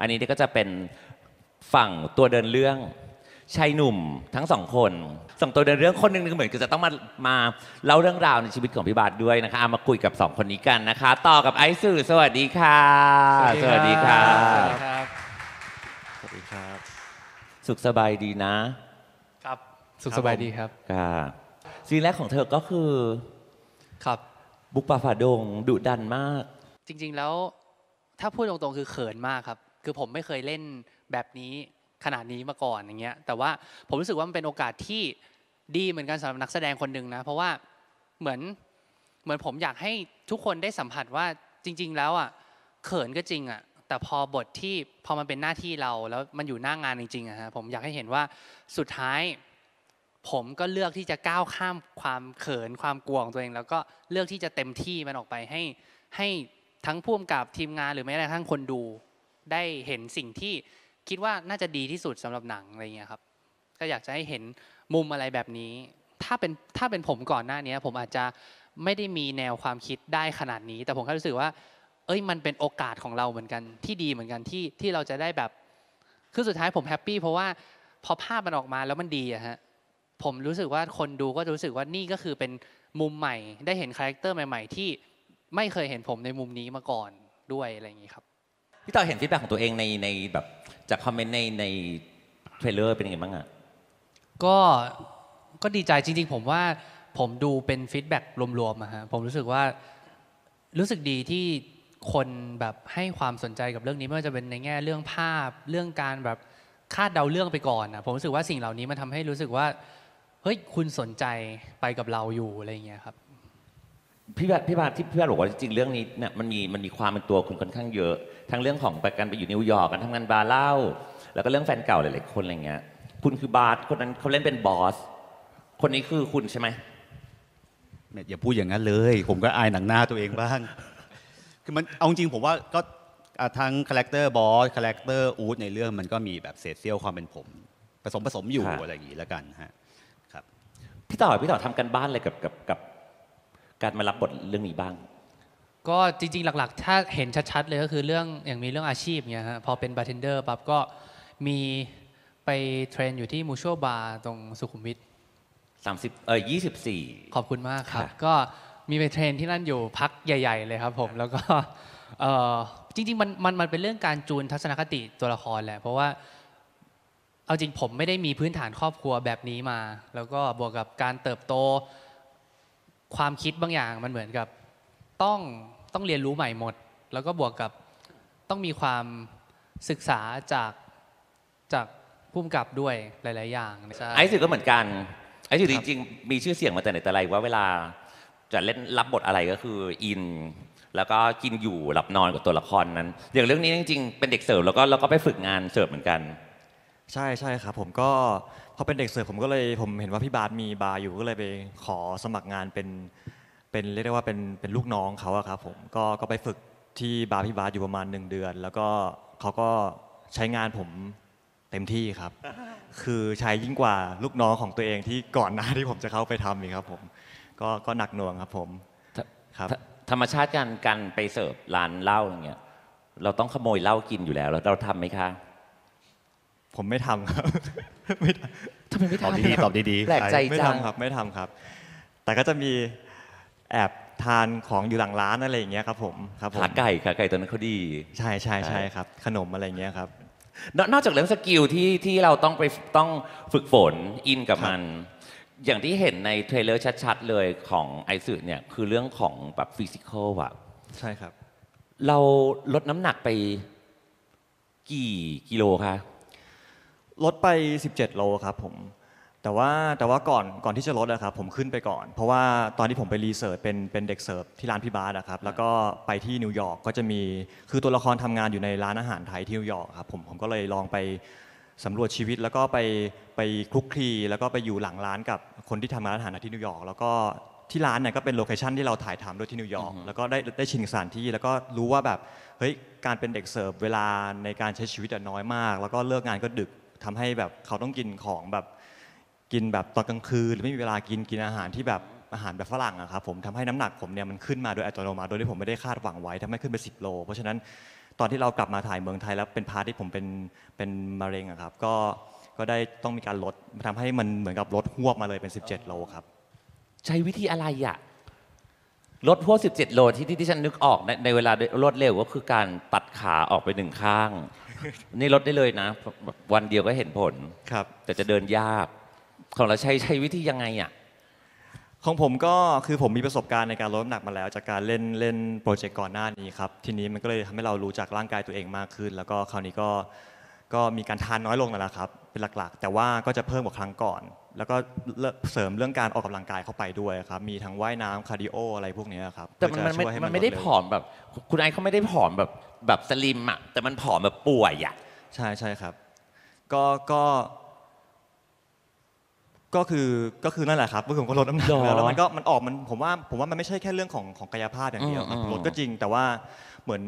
อันนี้ก็จะเป็นฝั่งตัวเดินเรื่องชายหนุ่มทั้งสองคนสองตัวเดินเรื่องคนหนึ่งเหมือนจะต้องมามาเล่าเรื่องราวในชีวิตของพี่บาทด้วยนะคะมาคุยกับสองคนนี้กันนะคะต่อกับไอซ์สื่อสวัสดีค่ะ สวัสดีค่ะสวัสดีครับสวัสดีครับสุขสบายดีนะครับสุขสบายดีครับค่ะซีนแรกของเธอก็คือครับบุกป่าฝ่าดงดุดันมาก จริงๆแล้วถ้าพูดตรงๆคือเขินมากครับคือผมไม่เคยเล่นแบบนี้ขนาดนี้มาก่อนอย่างเงี้ย แต่ว่าผมรู้สึกว่ามันเป็นโอกาสที่ดีเหมือนกันสำหรับนักแสดงคนหนึ่งนะ เพราะว่าเหมือนเหมือนผมอยากให้ทุกคนได้สัมผัสว่าจริง ๆ แล้วอ่ะเขินก็จริงอ่ะ แต่พอบทที่พอมันเป็นหน้าที่เราแล้วมันอยู่หน้างานจริงๆอะฮะผมอยากให้เห็นว่าสุดท้าย ผมก็เลือกที่จะก้าวข้ามความเขินความกลัวของตัวเอง แล้วก็เลือกที่จะเต็มที่มันออกไปให้ให้ทั้งผู้กำกับทีมงานหรือแม้แต่ทั้งคนดูได้เห็นสิ่งที่คิดว่าน่าจะดีที่สุดสำหรับหนังอะไรเงี้ยครับ ก็อยากจะให้เห็นมุมอะไรแบบนี้ ถ้าเป็นถ้าเป็นผมก่อนหน้านี้ผมอาจจะไม่ได้มีแนวความคิดได้ขนาดนี้ แต่ผมก็รู้สึกว่าเอ้ย มันเป็นโอกาสของเราเหมือนกันที่ดีเหมือนกันที่ที่เราจะได้แบบคือสุดท้ายผมแฮปปี้เพราะว่าพอภาพมันออกมาแล้วมันดีอะฮะผมรู้สึกว่าคนดูก็รู้สึกว่านี่ก็คือเป็นมุมใหม่ ได้เห็นคาแรคเตอร์ใหม่ๆ ที่ไม่เคยเห็นผมในมุมนี้มาก่อนด้วยอะไรอย่างนี้ครับพี่ต่อเห็นฟีดแบ็กของตัวเองในในแบบจากคอมเมนต์ในในเทรลเลอร์เป็นยังไงบ้างอ่ะก็ ก็ดีใจจริง ๆผมว่าผมดูเป็นฟีดแบ็กรวมๆอะฮะผมรู้สึกว่ารู้สึกดีที่คนแบบให้ความสนใจกับเรื่องนี้ไม่ว่าจะเป็นในแง่เรื่องภาพเรื่องการแบบคาดเดาเรื่องไปก่อนอะผมรู้สึกว่าสิ่งเหล่านี้มันทาให้รู้สึกว่าเฮ้ยคุณสนใจไปกับเราอยู่อะไรอย่างเงี้ยครับพี่บาบพี่บาทที่พี่บาทบอกว่าจริงเรื่องนี้เนี่ยมันมีมันมีความเป็นตัวคุณค่อนข้างเยอะทั้งเรื่องของไปกันไปอยู่นิวยอร์กกันทำงานบาร์เล่า แล้วก็เรื่องแฟนเก่าหลายๆคนอะไรเงี้ยคุณคือบาร์คนนั้นเขาเล่นเป็นบอสคนนี้คือคุณใช่ไหมเนี่ยอย่าพูดอย่างนั้นเลย ผมก็อายหนังหน้าตัวเองบ้างคือมันเอาจริงผมว่าก็ทั้งคาแรคเตอร์บอสคาแรคเตอร์อูดในเรื่องมันก็มีแบบเศษเสี้ยวความเป็นผม ผสมผสมอยู่อะไรอย่างนี้แล้วกันฮะครับพี่ต่อพี่ต่อทำกันบ้านอะไรกับกับกับการมารับบทเรื่องนี้บ้าง ก็จริงๆ หลักๆ ถ้าเห็นชัดๆ เลยก็คือเรื่องอย่างมีเรื่องอาชีพเนี่ยฮะพอเป็นบาร์เทนเดอร์ปั๊บก็มีไปเทรนอยู่ที่มูชัวบาร์ตรงสุขุมวิท30เออ24 ขอบคุณมากครับก็มีไปเทรนที่นั่นอยู่พักใหญ่ๆ เลยครับผม แล้วก็เออจริงๆมันมันมันเป็นเรื่องการจูนทัศนคติตัวละครแหละเพราะว่าเอาจริงผมไม่ได้มีพื้นฐานครอบครัวแบบนี้มา แล้วก็บวกกับการเติบโตความคิดบางอย่างมันเหมือนกับ ต้องต้องเรียนรู้ใหม่หมด แล้วก็บวกกับต้องมีความศึกษาจากจากู้กำกับด้วยหลาย ๆ อย่างไอซ์ก็เหมือนกันไอซ์จริง ๆ มีชื่อเสียงมาแต่ไหนแต่ไรว่าเวลาจะเล่นรับบทอะไรก็คืออินแล้วก็กินอยู่หลับนอนกับตัวละครนั้นอย่างเรื่องนี้จริง ๆ เป็นเด็กเสิร์ฟแล้วก็เราก็ไปฝึกงานเสิร์ฟเหมือนกันใช่ใช่ครับ ผมก็พอเป็นเด็กเสิร์ฟผมก็เลย ผมเห็นว่าพี่บาสมีบาร์อยู่ก็เลยไปขอสมัครงานเป็นเป็นเรียกได้ว่าเป็นเป็นลูกน้องเขาอะครับผมก็ก็ไปฝึกที่บาร์พี่บาสอยู่ประมาณหนึ่งเดือน แล้วก็เขาก็ใช้งานผมเต็มที่ครับ คือใช้ยิ่งกว่าลูกน้องของตัวเองที่ก่อนหน้าที่ผมจะเข้าไปทำอีกครับ ผมก็ก็หนักหน่วงครับ ผมครับธรรมชาติการการไปเสิร์ฟร้านเหล้าอย่างเงี้ยเราต้องขโมยเหล้ากินอยู่แล้วแล้วเราทำไหมคะผมไม่ทำครับ ไม่ททำไมไม่ำตอบดีๆ ตอบดีๆแปลกใจไม่ทำครับ ไม่ทำครับ แต่ก็จะมีแอบทานของอยู่หลังร้านอะไรอย่างเงี้ยครับ ผมครับผมขาไก่ขาไก่ตอนนั้นเขาดี ใช่ใช่ใช่ครับ ขนมอะไรอย่างเงี้ยครับ นอกจากเรื่องสกิลที่ที่เราต้องไปต้องฝึกฝนอินกับมัน อย่างที่เห็นใน เทรลเลอร์ชัดๆ เลยของไอซ์สเนี่ยคือเรื่องของแบบฟิสิกอลอะใช่ครับ เราลดน้ำหนักไปกี่กิโลคะลดไป 17 โลครับผมแต่ว่าแต่ว่าก่อนก่อนที่จะลดนะครับผมขึ้นไปก่อน เพราะว่าตอนที่ผมไปรีเสิร์ชเป็นเป็นเด็กเสิร์ฟที่ร้านพี่บาสอะครับแล้วก็ไปที่นิวยอร์กก็จะมีคือตัวละครทำงานอยู่ในร้านอาหารไทยที่นิวยอร์กครับผมผมก็เลยลองไปสำรวจชีวิต แล้วก็ไปไปคลุกคลีแล้วก็ไปอยู่หลังร้านกับคนที่ทำร้านอาหารที่นิวยอร์กแล้วก็ที่ร้านเนี่ยก็เป็นโลเคชั่นที่เราถ่ายทำด้วยที่นิวยอร์กแล้วก็ได้ได้ชินสถานที่แล้วก็รู้ว่าแบบเฮ้ยการเป็นเด็กเสิร์ฟเวลาในการใช้ชีวิตน้อยมาก แล้วก็เลิกงานก็ดึกทำให้แบบเขาต้องกินของแบบกินแบบตอนกลางคืนหรือไม่มีเวลากินกินอาหารที่แบบอาหารแบบฝรั่งอะครับผมทำให้น้ำหนักผมเนี่ยมันขึ้นมาโดยอัตโนมัติโดยที่ผมไม่ได้คาดหวังไว้ทำให้ขึ้นไป10โลเพราะฉะนั้นตอนที่เรากลับมาถ่ายเมืองไทยแล้วเป็นพาร์ทที่ผมเป็นเป็นมะเร็งอะครับก็ก็ได้ต้องมีการลดทำให้มันเหมือนกับลดหวบมาเลยเป็น 17โลครับใช้วิธีอะไรอะลดหัวจ17โลที่ที่ฉันนึกออกในเวลาลดเร็วก็คือการตัดขาออกไปหนึ่งข้างนี่ลดได้เลยนะ วันเดียวก็เห็นผลครับแต่จะเดินยากของเราใช้ใช้วิธียังไงอ่ะของผมก็คือผมมีประสบการณ์ในการลดน้ำหนักมาแล้ว จากการเล่นเล่นโปรเจกต์ก่อนหน้านี้ครับทีนี้มันก็เลยทำให้เรารู้จักร่างกายตัวเองมากขึ้น แล้วก็คราวนี้ก็ก็มีการทานน้อยลงแล้วละครับเป็นหลักๆ แต่ว่าก็จะเพิ่มกว่าครั้งก่อนแล้วก็เสริมเรื่องการออกกำลังกายเข้าไปด้วยครับ มีทั้งว่ายน้ำคาร์ดิโออะไรพวกนี้ครับแต่มันไม่ไม่ได้ผอมแบบ คุณไอเขาไม่ได้ผอมแบบ แบบสลิมอะแต่มันผอมแบบป่วยอ่ะใช่ใช่ครับ ก็ก็ ก็คือก็คือนั่นแหละครับเมื่อผมก็ลดน้ำหนักแล้วมันก็มันออกมัน ผมว่า ผมว่ามันไม่ใช่แค่เรื่องของของกายภาพอย่างเดียวลดก็จริง แต่ว่าเหมือน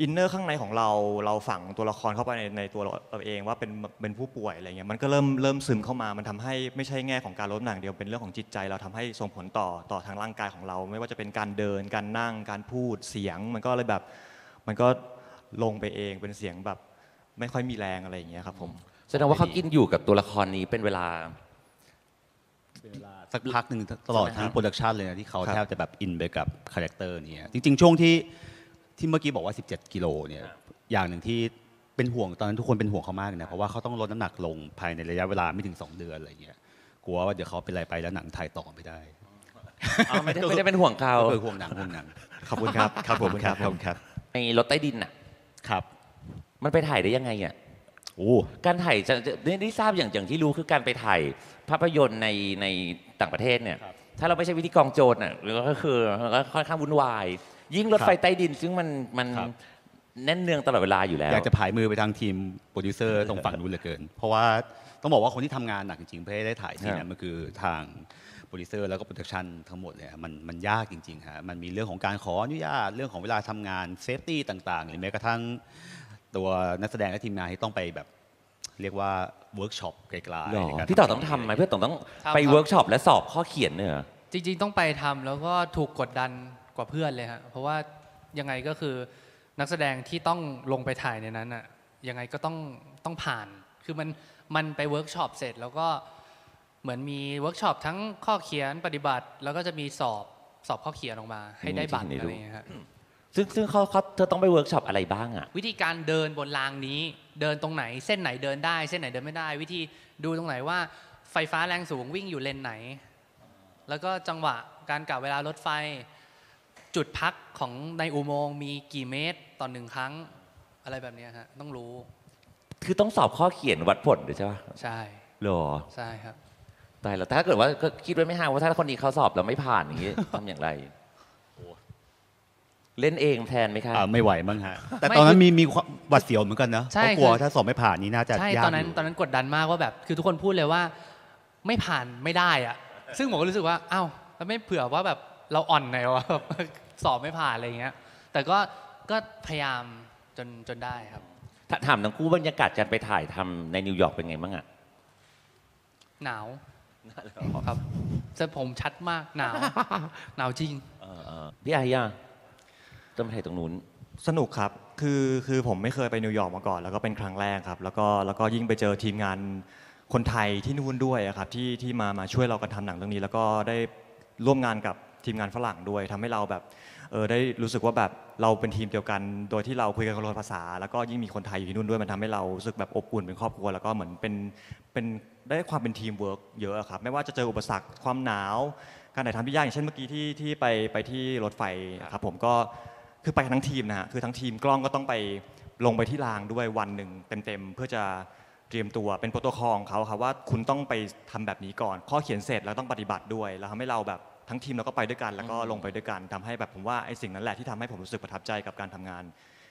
อินเนอร์ข้างในของเราเราฝังตัวละครเข้าไปในในตัวเราเองว่าเป็นเป็นผู้ป่วยอะไรเงี้ยมันก็เริ่มเริ่มซึมเข้ามามันทำให้ไม่ใช่แง่ของการลดหนักเดียวเป็นเรื่องของจิตใจเราทำให้ส่งผลต่อต่อทางร่างกายของเรา ไม่ว่าจะเป็นการเดิน การนั่งการพูดเสียง มันก็เลยแบบมันก็ลงไปเองเป็นเสียงแบบไม่ค่อยมีแรงอะไรอย่างเงี้ยครับผมแสดงว่าเขากินอยู่กับตัวละครนี้เป็นเวลาสักพักหนึ่งตลอดทั้งโปรดักชันเลยนะที่เขาแทบจะแบบอินไปกับคาแรคเตอร์นี้จริงๆช่วงที่ที่เมื่อกี้บอกว่า 17 กิโลเนี่ย อย่างหนึ่งที่เป็นห่วงตอนนั้นทุกคนเป็นห่วงเขามากนะ เพราะว่าเขาต้องลดน้ำหนักลงภายในระยะเวลาไม่ถึง 2 เดือนอะไรเงี้ย กลัวว่าเดี๋ยวเขาเป็นอะไรไปแล้วหนังถ่ายต่อไม่ได้ไม่ได้ไม่ได้เป็นห่วงเขาเ็นห่วงหนังห่วงหนังขอบคุณครับขอบคุณครับ ขอบคุณครับ ในรถใต้ดินอ่ะ ครับ มันไปถ่ายได้ยังไงอ่ะโอ้การถ่ายจะได้ทราบอย่างอย่างที่รู้คือการไปถ่ายภาพยนตร์ในในต่างประเทศเนี่ย ถ้าเราไม่ใช่วิธีกองโจรน่ะก็คือก็ค่อนข้างวุ่นวายยิ่งรถไฟใต้ดินซึ่งมันมันแน่นเนืองตลอดเวลาอยู่แล้วอยากจะผายมือไปทางทีมโปรดิวเซอร์ตรงฝั่งนู้นเหลือเกินเพราะว่าต้องบอกว่าคนที่ทำงานหนักจริงๆเพื่อให้ได้ถ่ายทีนันี้นมันคือทางโปรดิวเซอร์แล้วก็โปรดักชันทั้งหมดเนี่ยมันมันยากจริงๆฮะมันมีเรื่องของการขออนุญาตเรื่องของเวลาทำงานเซฟตี้ต่างๆ หรือแม้กระทั่ง ตัวนักแสดงและทีมงานที่ต้องไปแบบเรียกว่าเวิร์กช็อปไกลๆทพี่ต่อต้องทำไหมเพื่อต้องต้องไปเวิร์กช็อปและสอบข้อเขียนเนี่ยจริงๆ ต้องไปทำแล้วก็ถูกกดดันกว่าเพื่อนเลยฮะเพราะว่ายังไงก็คือนักแสดงที่ต้องลงไปถ่ายในนั้นอะยังไงก็ต้องต้องผ่านคือมันมันไปเวิร์กช็อปเสร็จ แล้วก็เหมือนมีเวิร์กช็อปทั้งข้อเขียนปฏิบัติ แล้วก็จะมีสอบสอบข้อเขียนออกมาให้ได้บัตรอะไรอย่างเงี้ยฮะซึ่งซึ่งเขาเขาเธอต้องไปเวิร์กช็อปอะไรบ้างอะวิธีการเดินบนรางนี้เดินตรงไหนเส้นไหนเดินได้ เส้นไหนเดินไม่ได้ วิธีดูตรงไหนว่าไฟฟ้าแรงสูงวิ่งอยู่เลนไหน แล้วก็จังหวะการกะเวลารถไฟจุดพักของในอุโมงค์มีกี่เมตรต่อหนึ่งครั้ง อะไรแบบนี้ฮะต้องรู้ คือต้องสอบข้อเขียนวัดผลใช่ปะใช่หรอใช่ครับตายแล้วแต่ถ้าเกิดว่าก็คิดไว้ไม่ห่างว่าถ้าคนนี้เขาสอบแล้วไม่ผ่านอย่างนี้ทำอย่างไร เล่นเองแทนไหมครับไม่ไหวมั้งฮะ แต่ตอนนั้นมีมีความหวัดเสียวเหมือนกันนะเพใช่ราะกลัวถ้าสอบไม่ผ่านนี่น่าจะยากตอนนั้นตอนนั้นกดดันมากว่าแบบ คือทุกคนพูดเลยว่า ไม่ผ่านไม่ได้อะซึ่งผมก็รู้สึกว่าอ้าวแล้วไม่เผื่อว่าแบบเราอ่อนหนวะสอบไม่ผ่านอะไรเงี้ย แต่ก็ก็พยายามจนจนได้ครับถ้าถามทั้งคู่บรรยากาศการไปถ่ายทำในนิวยอร์กเป็นไงบ้างอะหนาวครับจะผมชัดมากหนาวหนาวจริงเพี่ไอ้ยาจะไปถ่ายตรงนู้นสนุกครับคือคือผมไม่เคยไปนิวยอร์กมาก่อนแล้วก็เป็นครั้งแรกครับ แล้วก็แล้วก็ยิ่งไปเจอทีมงานคนไทยที่นู่นด้วยครับ ที่ที่มามาช่วยเรากันทำหนังเรื่องนี้ แล้วก็ได้ร่วมงานกับทีมงานฝรั่งด้วยทำให้เราแบบเออได้รู้สึกว่าแบบเราเป็นทีมเดียวกันโดยที่เราคุยกันคนละภาษา แล้วก็ยิ่งมีคนไทยอยู่ที่นู่นด้วยมันทำให้เรารู้สึกแบบอบอุ่นเป็นครอบครัวแล้วก็เหมือนเป็นเป็นได้ความเป็นทีมเวิร์กเยอะครับไม่ว่าจะเจออุปสรรคความหนาวการถ่ายทำที่ยากอย่างเช่นเมื่อกี้ที่ที่ไปไปที่รถไฟครับผมก็คือไปทั้งทีมนะฮะคือทั้งทีมกล้องก็ต้องไปลงไปที่รางด้วยวันหนึ่งเต็มๆเพื่อจะเตรียมตัวเป็นโปรโตคอลของเขาครับว่าคุณต้องไปทำแบบนี้ก่อนข้อเขียนเสร็จ แล้วต้องปฏิบัติด้วย แล้วทำให้เราแบบทั้งทีมเราก็ไปด้วยกันแล้วก็ลงไปด้วยกันทำให้แบบผมว่าไอ้สิ่งนั้นแหละที่ทำให้ผมรู้สึกประทับใจกับการทำงาน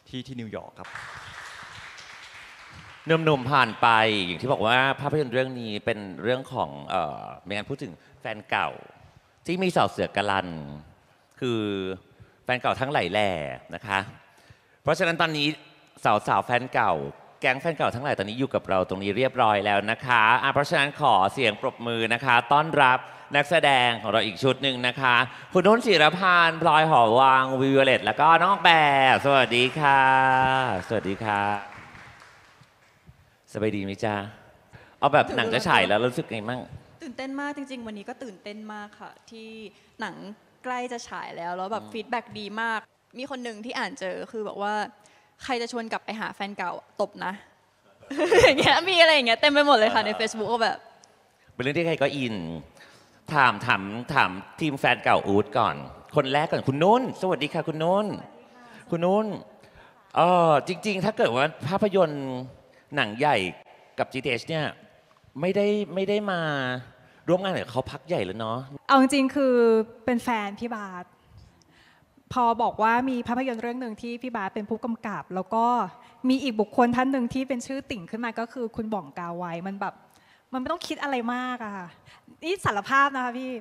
ที่ที่นิวยอร์กครับ หนุ่มๆผ่านไปอย่างที่บอกว่า ภาพยนตร์เรื่องนี้เป็นเรื่องของเอ่อมีการพูดถึงแฟนเก่าที่มีสาวเสือกลัน คือแฟนเก่าทั้งหลายแหล่นะคะ เพราะฉะนั้นตอนนี้สาวสาวแฟนเก่า แก๊งแฟนเก่าทั้งหลายตอนนี้อยู่กับเราตรงนี้เรียบร้อยแล้วนะคะะเพราะฉะนั้นขอเสียงปรบมือนะคะต้อนรับนักแสดงของเราอีกชุดหนึ่งนะคะ คุณนุ่นศิรพานพลอยหอวางวิวเลตแล้วก็น้องแบรสวัสดีค่ะ สวัสดีค่ะสบายดีไหมจ๊ะเอาแบบหนังจะฉายแล้วรู้สึกไงมั่งตื่นเต้นมากจริง ๆ วันนี้ก็ตื่นเต้นมากค่ะ ที่หนังใกล้จะฉายแล้วแล้วแบบฟีดแบ็ดีมาก มีคนหนึ่งที่อ่านเจอคือบอกว่าใครจะชวนกลับไปหาแฟนเก่าตบนะอย่างเงี้ยมีอะไรอย่างเงี้ยเต็มไปหมดเลยค่ะใน Facebook ก็แบบเป็นเรื่องที่ใครก็อินถามถามถามทีมแฟนเก่าอูดก่อน คนแรกก่อนคุณนุ่น สวัสดีค่ะคุณนุ่นคุณนุ่นเออจริงๆ ถ้าเกิดว่าภาพยนตร์หนังใหญ่กับ GTH เนี่ยไม่ได้ไม่ได้มาร่วมงานกับเขาพักใหญ่แล้วเนาะเอาจริงๆคือเป็นแฟนพี่บาทพอบอกว่ามีภาพยนตร์เรื่องหนึ่งที่พี่บาสเป็นผู้กำกับ แล้วก็มีอีกบุคคลท่านหนึ่งที่เป็นชื่อติ่งขึ้นมาก็คือคุณบ่องกาไวมันแบบมันไม่ต้องคิดอะไรมากอะค่ะนี่สารภาพนะคะพี่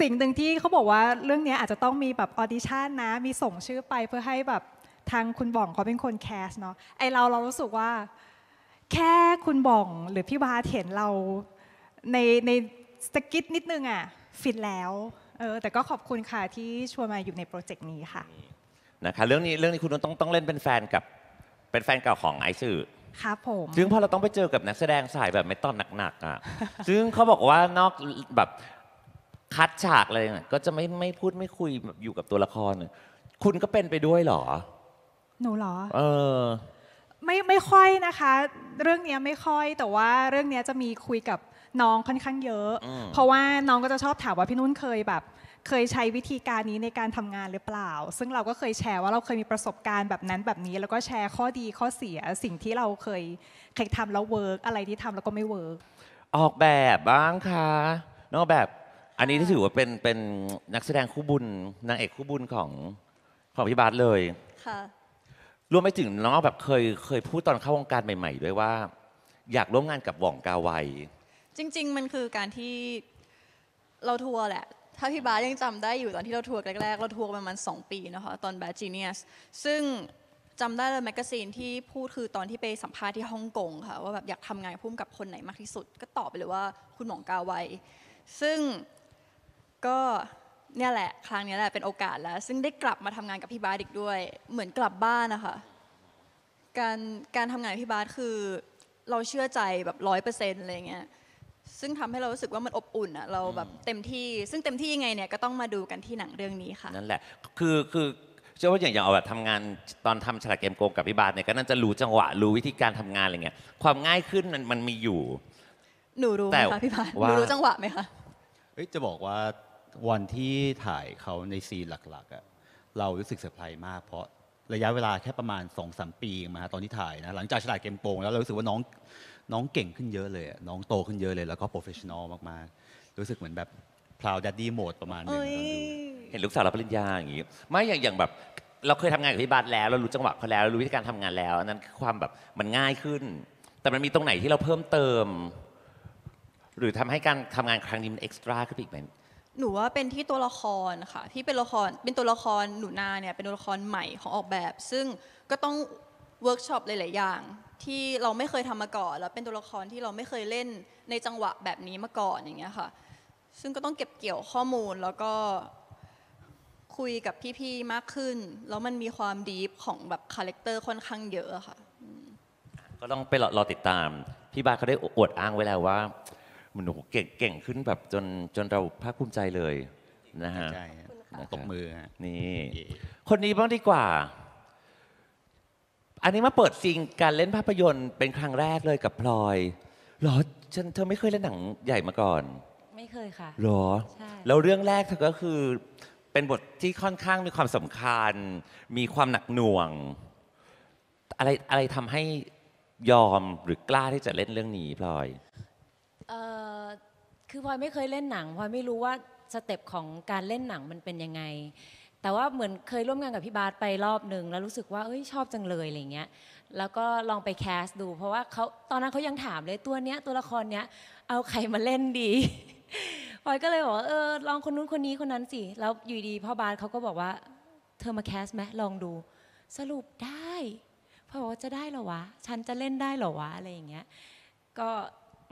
สิ่งหนึ่งที่เขาบอกว่าเรื่องนี้อาจจะต้องมีแบบออดิชั่นนะมีส่งชื่อไปเพื่อให้แบบทางคุณบ่องเขาเป็นคนแคสเนาะไอเราเรารู้สึกว่า แค่คุณบ่องหรือพี่บาเห็นเรา ในในสกิทนิดนึงอะฟินแล้วเออแต่ก็ขอบคุณค่ะที่ชวนมาอยู่ในโปรเจกต์นี้ค่ะนะคะเรื่องนี้เรื่องนี้คุณต้องต้องเล่นเป็นแฟนกับ เป็นแฟนเก่าของไอซ์ครับผมซึ่งพอเราต้องไปเจอกับนักแสดงสายแบบไม่ตอนหนักๆอ่ะซึ่งเขาบอกว่านอกแบบคัดฉากอะไรเนี่ยก็จะไม่ไม่พูดไม่คุยแบบอยู่กับตัวละคร คุณก็เป็นไปด้วยหรอ หนูหรอ เออ ไม่ไม่ค่อยนะคะ เรื่องเนี้ยไม่ค่อย แต่ว่าเรื่องเนี้ยจะมีคุยกับน้องค่อนข้างเยอะ เพราะว่าน้องก็จะชอบถามว่าพี่นุ่นเคยแบบเคยใช้วิธีการนี้ในการทำงานหรือเปล่า ซึ่งเราก็เคยแชร์ว่าเราเคยมีประสบการณ์แบบนั้นแบบนี้ แล้วก็แชร์ข้อดีข้อเสียสิ่งที่เราเคย เคยทำแล้วเวิร์กอะไรที่ทำแล้วก็ไม่เวิร์กออกแบบบ้างค่ะนอกแบบอันนี้ที่ถือว่าเป็นเป็นนักแสดงคู่บุญนางเอกคู่บุญของของพี่บาสเลยค่ะ รวมไปถึงน้องแบบเคยเคยพูดตอนเข้าวงการใหม่ ๆ ด้วยว่าอยากร่วมงานกับหว่องกาไวจริงๆมันคือการที่เราทัวร์แหละถ้าพี่บาสยังจำได้อยู่ตอนที่เราทัวร์แรกๆเราทัวร์ประมาณ2ปีนะคะตอนแบจีเนียสซึ่งจำได้เลยแมกกาซีนที่พูดคือตอนที่ไปสัมภาษณ์ที่ฮ่องกงค่ะว่าแบบอยากทำงานพุ่มกับคนไหนมากที่สุดก็ตอบไปเลยว่าคุณหมองกาไวซึ่งก็เนี่ยแหละครั้งนี้แหละเป็นโอกาสแล้วซึ่งได้กลับมาทำงานกับพี่บาสอีกด้วยเหมือนกลับบ้านนะคะการการทำงานกับพี่บาสคือเราเชื่อใจแบบร้อยเปอร์เซ็นต์อะไรเงี้ยซึ่งทำให้เรารู้สึกว่ามันอบอุ่นอ่ะเราแบบเต็มที่ ซึ่งเต็มที่ยังไงเนี่ยก็ต้องมาดูกันที่หนังเรื่องนี้ค่ะนั่นแหละคือคือเชื่อว่าอย่างอย่างเอาแบบทำงานตอนทำฉลากเกมโกงกับพี่บาทเนี่ยก็น่าจะรู้จังหวะรู้วิธีการทำงานอะไรเงี้ยความง่ายขึ้นมันมันมีอยู่หนู รู้ไหมคะพี่บาทหนูรู้จังหวะไหมคะจะบอกว่าวันที่ถ่ายเขาในซีนหลักๆอะเรารู้สึกเซอร์ไพรส์มากเพราะระยะเวลาแค่ประมาณสองสามปีมาตอนที่ถ่ายนะหลังจากฉลากเกมโปงแล้วเรารู้สึกว่าน้องน้องเก่งขึ้นเยอะเลย น้องโตขึ้นเยอะเลย แล้วก็โปรเฟชชั่นอลมากๆ รู้สึกเหมือนแบบพราวดัดดี้โหมดประมาณหนึงเห็นลูกสาวรับปริญญาอย่างงี้ ไม่อย่างอย่างแบบเราเคยทำงานกับพี่บาทแล้ว เรารู้จังหวะเขาแล้ว เรารู้วิธีการทำงานแล้ว อันนั้นคือความแบบ มันง่ายขึ้น แต่มันมีตรงไหนที่เราเพิ่มเติม หรือทำให้การทำงานครั้งนี้มันเอ็กซ์ตร้าขึ้นอีกไหมหนูว่าเป็นที่ตัวละครค่ะ ที่เป็นละครเป็นตัวละครหนูนาเนี่ย เป็นตัวละครใหม่ของออกแบบ ซึ่งก็ต้องเวิร์กช็อปหลายๆอย่างที่เราไม่เคยทำมาก่อน แล้วเป็นตัวละครที่เราไม่เคยเล่นในจังหวะแบบนี้มาก่อนอย่างเงี้ยค่ะ ซึ่งก็ต้องเก็บเกี่ยวข้อมูลแล้วก็คุยกับพี่ๆมากขึ้นแล้วมันมีความดีฟของแบบคาแรคเตอร์ค่อนข้างเยอะค่ะก็ต้องไปรอติดตามพี่บาเขาได้อวดอ้างไว้แล้วว่ามันโหเก่งเก่งขึ้นแบบจนจนเราภาคภูมิใจเลยนะฮะตบมือนี่คนนี้บ้างดีกว่าอันนี้มาเปิดซิงการเล่นภาพยนตร์เป็นครั้งแรกเลยกับพลอยหรอฉันเธอไม่เคยเล่นหนังใหญ่มาก่อน ไม่เคยค่ะหรอใช่แล้วเรื่องแรกเธอก็คือเป็นบทที่ค่อนข้างมีความสำคัญมีความหนักหน่วง อะไรอะไรทำให้ยอมหรือกล้าที่จะเล่นเรื่องนี้พลอยเออคือพลอยไม่เคยเล่นหนังพลอยไม่รู้ว่าสเต็ปของการเล่นหนังมันเป็นยังไงแต่ว่าเหมือนเคยร่วมงานกับพี่บาสไปรอบหนึ่งแล้วรู้สึกว่าเอ้ยชอบจังเลยอะไรเงี้ยแล้วก็ลองไปแคสดูเพราะว่าเขาตอนนั้นเขายังถามเลยตัวเนี้ยตัวละครเนี้ย เอาใครมาเล่นดีพลอยก็เลยบอกว่าเออลองคนนู้นคนนี้คนนั้นสิ แล้วอยู่ดีพ่อบาสเขาก็บอกว่า เธอมาแคสไหมลองดูสรุปได้พ่อบอกว่าจะได้หรอวะ ฉันจะเล่นได้หรอวะอะไรอย่างเงี้ยก็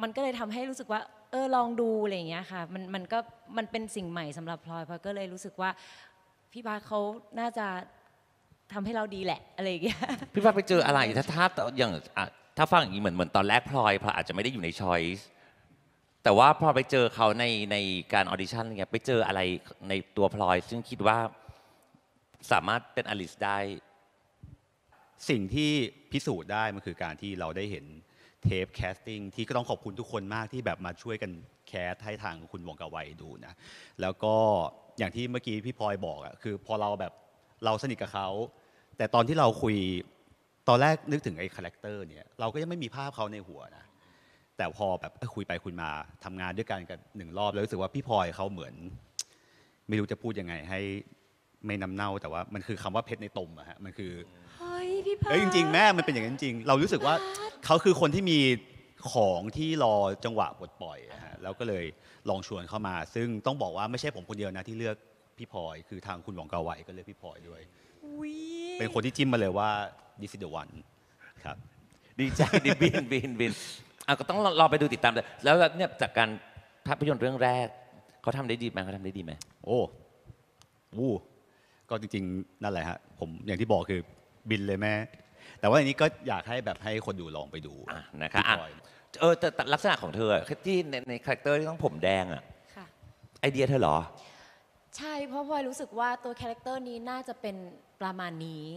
มันก็เลยทำให้รู้สึกว่า เออลองดูอะไรอย่างเงี้ยค่ะมันมันก็มันเป็นสิ่งใหม่สำหรับพลอยพลอยก็เลยรู้สึกว่าพี่บาดเขาน่าจะทำให้เราดีแหละอะไรอย่างเงี้ยพี่พัาไปเจออะไรถ้าถ้าอย่างถ้าฟังอย่างนี้เหมือนเหมือนตอนแรกพลอยพลอยอาจจะไม่ได้อยู่ในช้อยส์แต่ว่าพอไปเจอเขาในในการออดิชั่นอะไรเงี้ยไปเจออะไรในตัวพลอยซึ่งคิดว่าสามารถเป็นอลิสได้ สิ่งที่พิสูจน์ได้มันคือการที่เราได้เห็นเทปแคสติ้งที่ก็ต้องขอบคุณทุกคนมากที่แบบมาช่วยกันแคสให้ทางคุณวงกาไวดูนะแล้วก็อย่างที่เมื่อกี้พี่พลอยบอกอะคือ พอเราแบบเราสนิทกับเขาแต่ตอนที่เราคุยตอนแรกนึกถึงไอ้คาแรคเตอร์เนี่ยเราก็ยังไม่มีภาพเขาในหัวนะแต่พอแบบคุยไปคุยมา ทำงานด้วยกันกันหนึ่งรอบ แล้วรู้สึกว่าพี่พลอยเขาเหมือนไม่รู้จะพูดยังไงให้ไม่นํำเน่าแต่ว่ามันคือคำว่าเพชรในตมอะฮะมันคือพี่พัเออจริงๆแม่มันเป็นอย่างนั้นจริงเรารู้สึกว่าเขาคือคนที่มีของที่รอจังหวะปลดปล่อยะฮะแล้วก็เลยลองชวนเข้ามา ซึ่งต้องบอกว่าไม่ใช่ผมคนเดียวนะ ที่เลือกพี่พลอย คือทางคุณหวงกาไัวก็เลือกพี่พลอยด้วยเป็นคนที่จิ้มมาเลยว่า this is the one ครับ ดีใจดิบินบินบินอ่ะก็ต้องรอไปดูติดตามเลยแล้วเนี่ยจากการภาพยนตร์เรื่องแรกเขาทำได้ดีไหมเขาทำได้ดีไหมโอ้วู้ก็จริงๆ นั่นแหละฮะผมอย่างที่บอกคือบินเลยแม่ แต่ว่าอันนี้ก็อยากให้แบบให้คนดูลองไปดูะนะคะอ่ะเออแต่ลักษณะของเธอที่ในในคาแรคเตอร์ที่ต้องผมแดงอะค่ะ ไอเดียเธอเหรอ ใช่เพราะพลอยรู้สึกว่าตัวคาแรคเตอร์นี้น่าจะเป็นประมาณนี้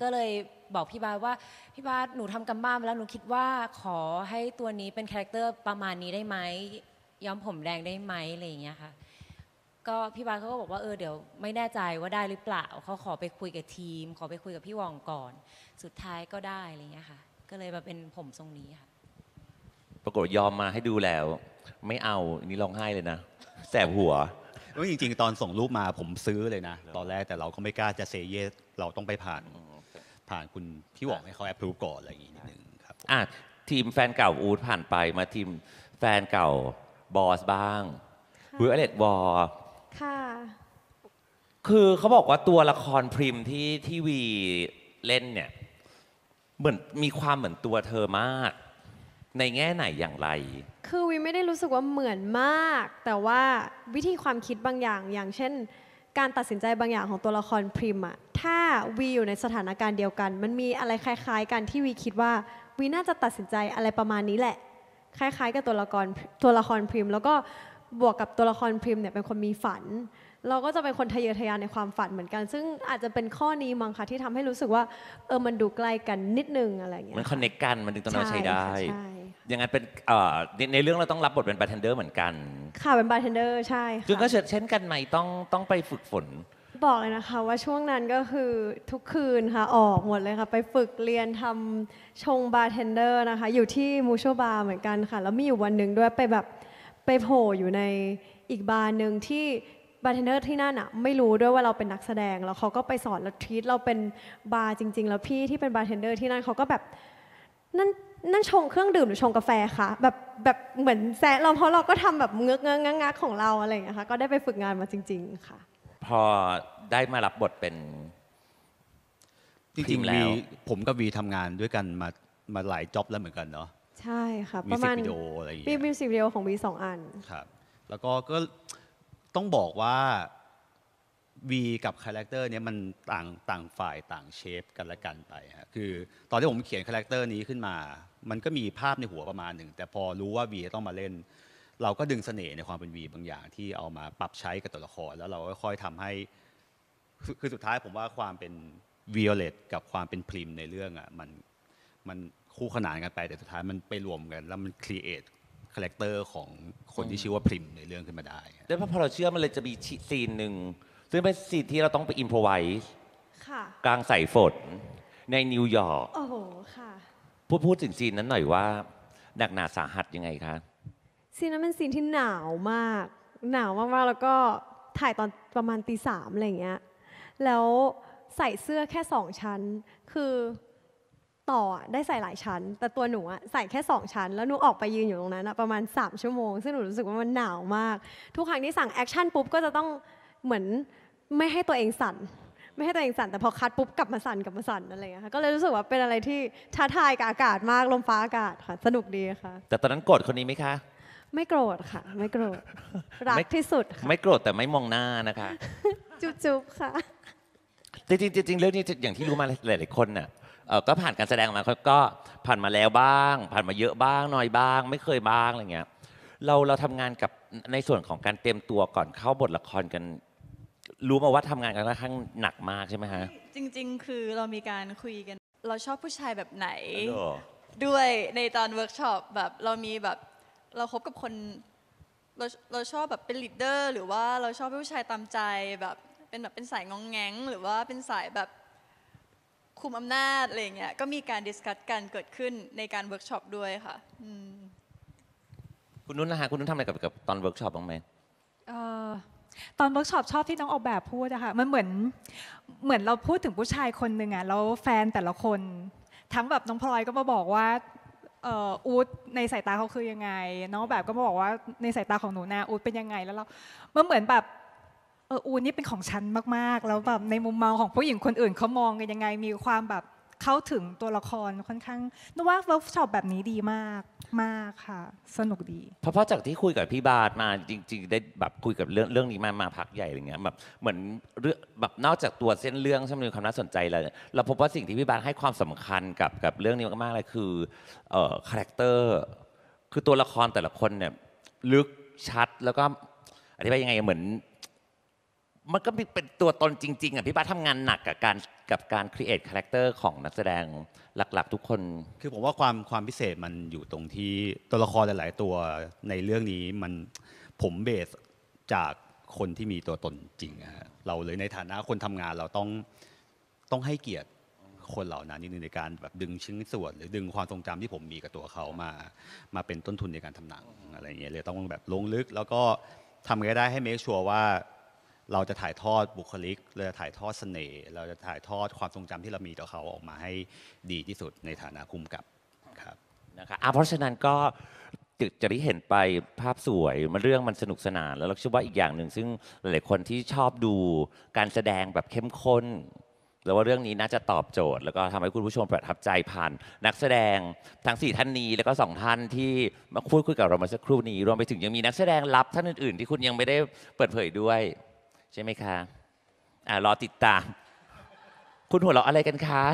ก็เลยบอกพี่บาสว่าพี่บาสหนูทำกำบ้านมาแล้วหนูคิดว่าขอให้ตัวนี้เป็นคาแรคเตอร์ประมาณนี้ได้ไหมย้อมผมแดงได้ไหมอะไรอย่างเงี้ยค่ะก็พี่บาสเขาก็บอกว่าเออเดี๋ยวไม่แน่ใจว่าได้หรือเปล่าเขาขอไปคุยกับทีม ขอไปคุยกับพี่วองก่อน สุดท้ายก็ได้อะไรเงี้ยค่ะ ก็เลยมาเป็นผมทรงนี้ค่ะ ปรากฏยอมมาให้ดูแล้ว ไม่เอาอันนี้ร้องไห้เลยนะ แสบหัวเาะจริงๆ ตอนส่งรูปมาผมซื้อเลยนะ ตอนแรกแต่เราก็ไม่กล้าจะเซเยสเราต้องไปผ่านผ่านคุณพี่วองให้เขาแอปพรูก่อนอะไรอย่างนี้นิดนึงครับอ่ะทีมแฟนเก่าอูดผ่านไปมาทีมแฟนเก่าบอสบ้างเอเล t วอร์ค่ะ คือเขาบอกว่าตัวละครพริมที่ที่วีเล่นเนี่ยเหมือนมีความเหมือนตัวเธอมาก ในแง่ไหนอย่างไร คือวีไม่ได้รู้สึกว่าเหมือนมาก แต่ว่าวิธีความคิดบางอย่างอย่างเช่น การตัดสินใจบางอย่างของตัวละครพริมอะถ้าวีอยู่ในสถานการณ์เดียวกัน มันมีอะไรคล้าย ๆกันที่วีคิดว่าวีน่าจะตัดสินใจอะไรประมาณนี้แหละ คล้ายๆ กับตัวละครตัวละครพริมแล้วก็บวกกับตัวละครพิมพ์เนี่ยเป็นคนมีฝัน เราก็จะเป็นคนทะเยอทะยานในความฝันเหมือนกัน ซึ่งอาจจะเป็นข้อนี้มั้งคะที่ทำให้รู้สึกว่าเออมันดูใกล้กันนิดนึงอะไรอย่างเงี้ยมันคอนเนคกัน มันถึงตอวนั้ใช้ได้ อย่างนั้นเป็นในเรื่องเราต้องรับบทเป็นบาร์เทนเดอร์เหมือนกัน ค่ะเป็นบาร์เทนเดอร์ใช่ค่ะซึ่งก็เช่นกันไหมต้องต้องไปฝึกฝน บอกเลยนะคะว่าช่วงนั้นก็คือทุกคืนค่ะออกหมดเลยค่ะไปฝึกเรียนทำชงบาร์เทนเดอร์นะคะอยู่ที่มูโชบาร์เหมือนกันค่ะแล้วมีอยู่วันหนึ่งด้วยไปแบบไปโผล่อยู่ในอีกบาร์หนึ่งที่บาร์เทนเนอร์ที่นั่นอะไม่รู้ด้วยว่าเราเป็นนักแสดงแล้วเขาก็ไปสอนแล้วทีตเราเป็นบาร์จริง ๆ แล้วพี่ที่เป็นบาร์เทนเดอร์ที่นั่นเขาก็แบบนั่นนั่นชงเครื่องดื่มหรือชงกาแฟคะแบบแบบเหมือนแซะเราเพราะเราก็ทำแบบเงื้อเงื้องักของเราอะไรอย่างเงี้ยค่ะก็ได้ไปฝึกงานมาจริง ๆ ค่ะ พอได้มารับบทเป็นจริงๆวผมกับวีทำงานด้วยกันมามาหลายจ็อบแล้วเหมือนกันเนาะใช่ค่ะมิปวระสิมาณกวิดีโออะไรอย่างเงี้ยมิวสิกวิดีโอของวีสองอัน ครับ แล้วก็ก็ต้องบอกว่าวีกับคาแรคเตอร์เนี้ยมันต่างต่างฝ่าย ต่างเชฟกันละกันไปครคือตอนที่ผมเขียนคาแรคเตอร์นี้ขึ้นมา มันก็มีภาพในหัวประมาณหนึ่ง แต่พอรู้ว่าวีต้องมาเล่น เราก็ดึงเสน่ห์ในความเป็นวีบางอย่างที่เอามาปรับใช้กับตัวละคร แล้วเราก็ค่อยทำให้คือสุดท้ายผมว่าความเป็นวีโอเลตกับความเป็นพริมในเรื่องอ่ะมันมันคู่ขนานกันไป แต่สุดท้ายมันไปรวมกันแล้วมันครีเอทคาแรคเตอร์ของคนที่ชื่อว่าพริมในเรื่องขึ้นมาได้แล้วพอเราเชื่อมันเลยจะมีซีนหนึ่ง ซึ่งเป็นซีนที่เราต้องไปอิมพอไวส์กลางสายฝนในนิวยอร์กโอ้โห ค่ะ พูดพูดถึงซีนนั้นหน่อยว่าหนักหนาสาหัสยังไงคะ ซีนนั้นเป็นซีนที่หนาวมาก หนาวมากๆแล้วก็ถ่ายตอนประมาณตีสามอะไรเงี้ยแล้วใส่เสื้อแค่สองชั้นคือต่อได้ใส่หลายชั้น แต่ตัวหนูอะใส่แค่2ชั้น แล้วหนูออกไปยืนอยู่ตรงนั้นอะประมาณ 3 ชั่วโมง ซึ่งหนูรู้สึกว่ามันหนาวมาก ทุกครั้งที่สั่งแอคชั่นปุ๊บ ก็จะต้องเหมือนไม่ให้ตัวเองสั่น ไม่ให้ตัวเองสั่น แต่พอคัดปุ๊บ กลับมาสั่นกลับมาสั่นอะไรอย่างเงี้ยค่ะก็เลยรู้สึกว่าเป็นอะไรที่ท้าทายกับอากาศมาก ลมฟ้าอากาศค่ะสนุกดีค่ะ แต่ตอนนั้นโกรธคนนี้ไหมคะ ไม่โกรธค่ะไม่โกรธรักที่สุดค่ะไม่โกรธแต่ไม่มองหน้านะคะ จุ๊บๆค่ะจริงจริงๆเรื่องนี้อย่างที่รู้มาหลายๆคนน่ะก็ผ่านการแสดงมาเขาก็ผ่านมาแล้วบ้าง ผ่านมาเยอะบ้างน้อยบ้าง ไม่เคยบ้างอะไรเงี้ย เราเราทำงานกับในส่วนของการเตรียมตัวก่อนเข้าบทละครกัน รู้มาว่าทำงานกันค่อนข้างหนักมากใช่ไหมฮะจริง ๆ คือเรามีการคุยกัน เราชอบผู้ชายแบบไหนด้วยในตอนเวิร์กช็อปแบบเรามีแบบเราคบกับคน เราเราชอบแบบเป็นลีดเดอร์ หรือว่าเราชอบเป็นผู้ชายตามใจแบบเป็นแบบเป็นสายงองแงงหรือว่าเป็นสายแบบคุมอำนาจอะไรเงี้ยก็มีการดิสคัตกันเกิดขึ้นในการเวิร์กช็อปด้วยค่ะคุณนุ่นนะฮะคุณนุ่นทำอะไรกับกับตอนเวิร์กช็อปบ้างไหมตอนเวิร์กช็อปชอบที่น้องออกแบบพูดอะค่ะมันเหมือนเหมือนเราพูดถึงผู้ชายคนหนึ่งอะแล้วแฟนแต่ละคนทั้งแบบน้องพลอยก็มาบอกว่าอูดในสายตาเขาคือยังไงน้องแบบก็มาบอกว่าในสายตาของหนูนาอูดเป็นยังไงแล้วเรามันเหมือนแบบเอออูนี่เป็นของฉันมากๆ แล้วแบบในมุมมองของผู้หญิงคนอื่นเขามองกันยังไง มีความแบบเข้าถึงตัวละครค่อนข้างนึกว่าเวิร์กช็อปแบบนี้ดีมากมากค่ะ สนุกดี เพราะเพราะจากที่คุยกับพี่บาทมาจริงๆ ได้แบบคุยกับเรื่องเรื่องนี้มามาพักใหญ่อะไรเงี้ยแบบเหมือนเรื่องแบบนอกจากตัวเส้นเรื่องใช่ไหมความน่าสนใจะลรเราพบว่าสิ่งที่พี่บาทให้ความสำคัญกับกับเรื่องนี้มากๆเลยคือเอ่อคาแรคเตอร์ คือตัวละครแต่ละคนเนี่ยลึกชัดแล้วก็อธิบายยังไงเหมือนมันก็เป็นตัวตนจริงๆอ่ะพี่ป้าทำงานหนักกับการกับการครีเอทคาแรคเตอร์ของนักแสดงหลัก ๆ ทุกคน คือผมว่าความความพิเศษมันอยู่ตรงที่ตัวละครหลายๆ ตัวในเรื่องนี้มันผมเบสจากคนที่มีตัวตนจริงอะฮะเราเลยในฐานะคนทำงานเราต้องต้องให้เกียรติคนเหล่านั้นนิดนึงในการแบบดึงชิ้นส่วนหรือดึงความทรงจำที่ผมมีกับตัวเขามามาเป็นต้นทุนในการทำหนังอะไรอย่างเงี้ยเลยต้องแบบลงลึก แล้วก็ทำไงก็ได้ให้เมคชัวร์ว่าเราจะถ่ายทอดบุคลิกเราจะถ่ายทอดเสน่ห์เราจะถ่ายทอดความทรงจำที่เรามีต่อเขาออกมาให้ดีที่สุดในฐานะคุมกับครับนะคะอ่เพราะฉะนั้นก็จะจะได้เห็นไปภาพสวยมันเรื่องมันสนุกสนานแล้วเราเชื่อว่าอีกอย่างหนึ่งซึ่งหลายๆคนที่ชอบดูการแสดงแบบเข้มข้นแล้วว่าเรื่องนี้น่าจะตอบโจทย์ แล้วก็ทำให้คุณผู้ชมประทับใจผ่านนักแสดงทั้ง4ท่านนี้แล้วก็2ท่านที่มาพูดคุยกับเรามาสักครู่นี้รวมไปถึงยังมีนักแสดงลับท่านอื่น ๆที่คุณยังไม่ได้เปิดเผยด้วยใช่ไหมคะ อ่ารอติดตาม คุณหัวเราะอะไรกันคะ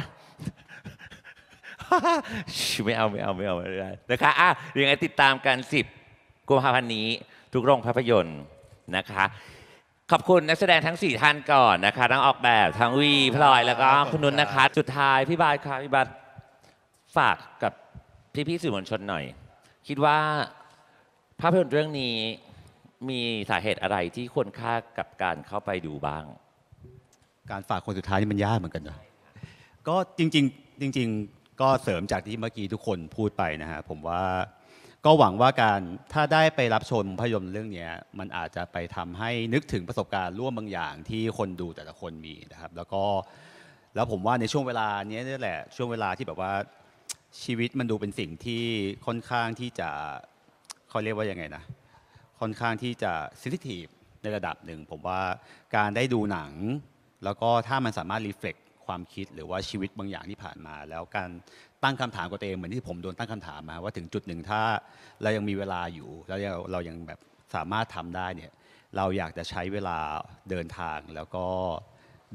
ไม่เอาไม่เอาไม่เอาไม่ได้นะคะอ่ะยังไงติดตามกันสิบกุมภาพันธ์นี้ ทุกโรงภาพยนตร์นะคะ ขอบคุณนักแสดงทั้ง4 ท่านก่อนนะคะ ทั้งออกแบบ ทั้งวี พลอย แล้วก็คุณนุนนะคะสุดท้ายพี่บาทค่ะพี่บาทฝากกับพี่ ๆ สื่อมวลชนหน่อย คิดว่าภาพยนตร์เรื่องนี้มีสาเหตุอะไรที่ควรค่ากับการเข้าไปดูบ้าง การฝากคนสุดท้ายนี่มันยากเหมือนกันนะ ก็จริงๆจริง ๆก็เสริมจากที่เมื่อกี้ทุกคนพูดไปนะฮะผมว่าก็หวังว่าการถ้าได้ไปรับชมพยมเรื่องนี้มันอาจจะไปทำให้นึกถึงประสบการณ์ร่วมบางอย่างที่คนดูแต่ละคนมีนะครับ แล้วก็แล้วผมว่าในช่วงเวลา นี้นี่แหละช่วงเวลาที่แบบว่าชีวิตมันดูเป็นสิ่งที่ค่อนข้างที่จะเขาเรียกว่ายังไงนะค่อนข้างที่จะซิทิทีฟในระดับหนึ่งผมว่าการได้ดูหนัง แล้วก็ถ้ามันสามารถรีเฟล็กความคิดหรือว่าชีวิตบางอย่างที่ผ่านมา แล้วการตั้งคำถามกับตัวเองเหมือนที่ผมโดนตั้งคำถามมา ว่าถึงจุดหนึ่งถ้าเรายังมีเวลาอยู่แล้วเรายังแบบสามารถทำได้เนี่ยเราอยากจะใช้เวลาเดินทางแล้วก็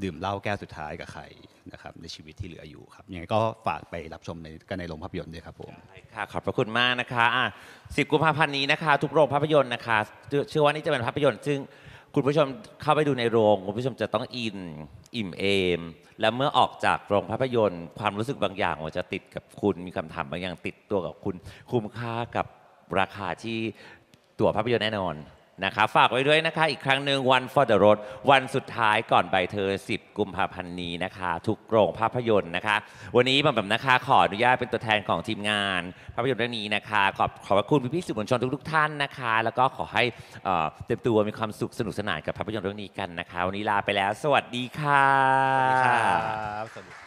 ดื่มเหล้าแก้วสุดท้ายกับใครนะครับในชีวิตที่เหลืออยู่ครับยังไงก็ฝากไปรับชมในกันในโรงภาพยนตร์ด้วยครับผมใช่ค่ะขอบพระคุณมากนะคะอ่ะสิบกุมภาพันธ์นี้นะคะ ทุกโรงภาพยนตร์นะคะเชื่อว่านี่จะเป็นภาพยนตร์ ซึ่งคุณผู้ชมเข้าไปดูในโรงคุณผู้ชมจะต้องอิน อิ่มเอมและเมื่อออกจากโรงภาพยนตร์ ความรู้สึกบางอย่างมันจะติดกับคุณมีคำถามบางอย่างติดตัวกับคุณคุ้มค่ากับราคาที่ตั๋วภาพยนตร์แน่นอนนะคะฝากไว้ด้วยนะคะ อีกครั้งหนึ่งวัน for the road วันสุดท้ายก่อนใบเธอ 10 กุมภาพันธ์นี้นะคะ ทุกโรงภาพยนตร์นะคะ วันนี้บำแบบนะคะ ขออนุญาตเป็นตัวแทนของทีมงานภาพยนตร์เรื่องนี้นะคะขอบขอบคุณพี่ๆสื่อมวลชนทุกๆท่านนะคะ แล้วก็ขอให้เต็มตัวมีความสุขสนุกสนานกับภาพยนตร์เรื่องนี้กันนะคะวันนี้ลาไปแล้ว สวัสดีค่ะสวัสดีครับ